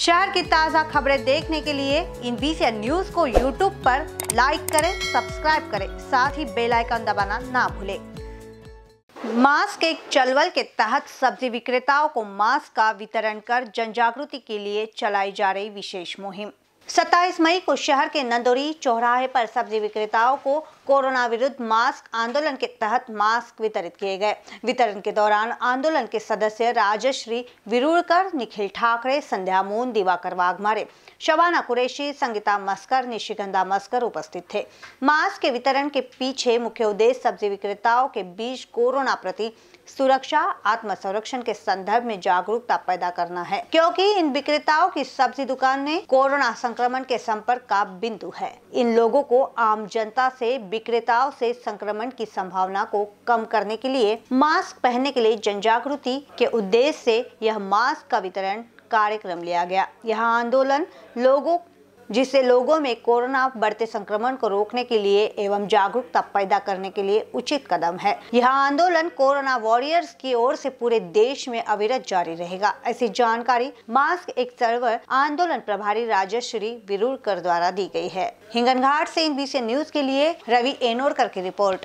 शहर की ताज़ा खबरें देखने के लिए इन बीसी न्यूज को यूट्यूब पर लाइक करें सब्सक्राइब करें साथ ही बेल आइकन दबाना ना भूलें मास्क के चलवल के तहत सब्जी विक्रेताओं को मास्क का वितरण कर जन जागृति के लिए चलाई जा रही विशेष मुहिम सत्ताईस मई को शहर के नंदोरी चौराहे पर सब्जी विक्रेताओं को कोरोना विरुद्ध मास्क आंदोलन के तहत मास्क वितरित किए गए वितरण के दौरान आंदोलन के सदस्य राजश्री विरूड़कर निखिल ठाकरे संध्या मून दिवाकर वाघमारे शबाना कुरेशी संगीता मस्कर निशिगंधा मस्कर उपस्थित थे मास्क के वितरण के पीछे मुख्य उद्देश्य सब्जी विक्रेताओं के बीच कोरोना प्रति सुरक्षा आत्म संरक्षण के संदर्भ में जागरूकता पैदा करना है क्योंकि इन विक्रेताओं की सब्जी दुकान में कोरोना संक्रमण संक्रमण के संपर्क का बिंदु है इन लोगों को आम जनता से विक्रेताओं से संक्रमण की संभावना को कम करने के लिए मास्क पहनने के लिए जन जागृति के उद्देश्य से यह मास्क का वितरण कार्यक्रम लिया गया यह आंदोलन लोगों जिससे लोगों में कोरोना बढ़ते संक्रमण को रोकने के लिए एवं जागरूकता पैदा करने के लिए उचित कदम है यह आंदोलन कोरोना वॉरियर्स की ओर से पूरे देश में अविरत जारी रहेगा ऐसी जानकारी मास्क एक सर्वर आंदोलन प्रभारी राजश्री विरूरकर द्वारा दी गई है हिंगनघाट से इन बीसी न्यूज के लिए रवि एनोरकर की रिपोर्ट